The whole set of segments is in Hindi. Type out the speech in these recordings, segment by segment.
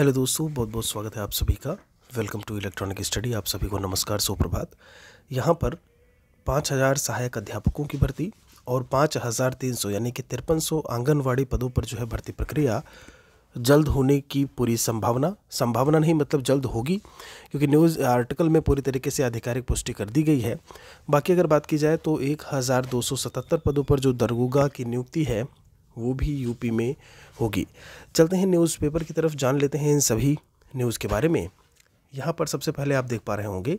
हेलो दोस्तों बहुत बहुत स्वागत है आप सभी का वेलकम टू इलेक्ट्रॉनिक स्टडी आप सभी को नमस्कार सुप्रभात यहाँ पर पाँच हज़ार सहायक अध्यापकों की भर्ती और पाँच हज़ार तीन सौ यानी कि तिरपन सौ आंगनवाड़ी पदों पर जो है भर्ती प्रक्रिया जल्द होने की पूरी संभावना संभावना नहीं मतलब जल्द होगी क्योंकि न्यूज़ आर्टिकल में पूरी तरीके से आधिकारिक पुष्टि कर दी गई है बाकी अगर बात की जाए तो एक हज़ार दो सौ सतहत्तर पदों पर जो दरगुगा की नियुक्ति है वो भी यूपी में होगी चलते हैं न्यूज़पेपर की तरफ जान लेते हैं इन सभी न्यूज़ के बारे में यहाँ पर सबसे पहले आप देख पा रहे होंगे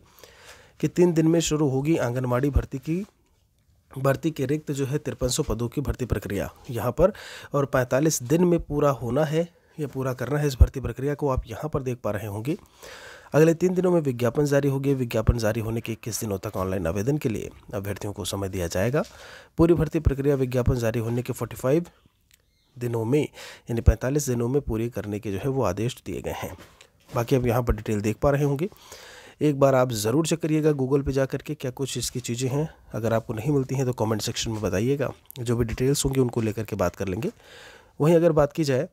कि तीन दिन में शुरू होगी आंगनबाड़ी भर्ती की भर्ती के रिक्त जो है तिरपन सौ पदों की भर्ती प्रक्रिया यहाँ पर और 45 दिन में पूरा होना है या पूरा करना है इस भर्ती प्रक्रिया को आप यहाँ पर देख पा रहे होंगे अगले तीन दिनों में विज्ञापन जारी होगी विज्ञापन जारी होने के इक्कीस दिनों तक ऑनलाइन आवेदन के लिए अभ्यर्थियों को समय दिया जाएगा पूरी भर्ती प्रक्रिया विज्ञापन जारी होने के फोर्टी दिनों में यानी पैंतालीस दिनों में पूरी करने के जो है वो आदेश दिए गए हैं बाकी आप यहाँ पर डिटेल देख पा रहे होंगे एक बार आप ज़रूर चेक करिएगा गूगल पे जा करके क्या कुछ इसकी चीज़ें हैं अगर आपको नहीं मिलती हैं तो कमेंट सेक्शन में बताइएगा जो भी डिटेल्स होंगी उनको लेकर के बात कर लेंगे वहीं अगर बात की जाए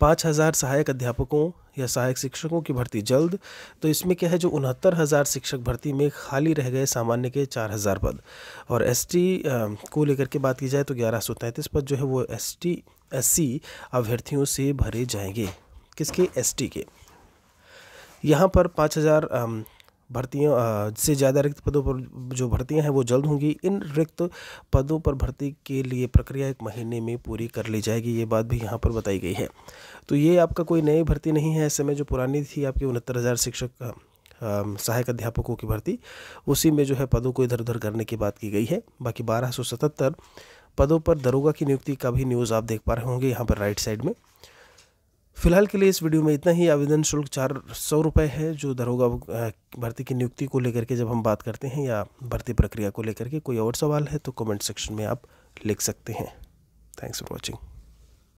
पाँच हज़ार सहायक अध्यापकों या सहायक शिक्षकों की भर्ती जल्द तो इसमें क्या है जो उनहत्तर हज़ार शिक्षक भर्ती में खाली रह गए सामान्य के चार हज़ार पद और एसटी को लेकर के बात की जाए तो ग्यारह सौ तैंतीस पद जो है वो एसटी एससी अभ्यर्थियों से भरे जाएंगे किसके एसटी के यहाँ पर पाँच हज़ार भर्तियों से ज़्यादा रिक्त पदों पर जो भर्तियां हैं वो जल्द होंगी इन रिक्त पदों पर भर्ती के लिए प्रक्रिया एक महीने में पूरी कर ली जाएगी ये बात भी यहाँ पर बताई गई है तो ये आपका कोई नई भर्ती नहीं है ऐसे में जो पुरानी थी आपकी उनहत्तर हज़ार शिक्षक सहायक अध्यापकों की भर्ती उसी में जो है पदों को इधर उधर करने की बात की गई है बाकी बारह पदों पर दरोगा की नियुक्ति का भी न्यूज़ आप देख पा रहे होंगे यहाँ पर राइट साइड में फिलहाल के लिए इस वीडियो में इतना ही आवेदन शुल्क चार सौ रुपये है जो दरोगा भर्ती की नियुक्ति को लेकर के जब हम बात करते हैं या भर्ती प्रक्रिया को लेकर के कोई और सवाल है तो कमेंट सेक्शन में आप लिख सकते हैं थैंक्स फॉर वॉचिंग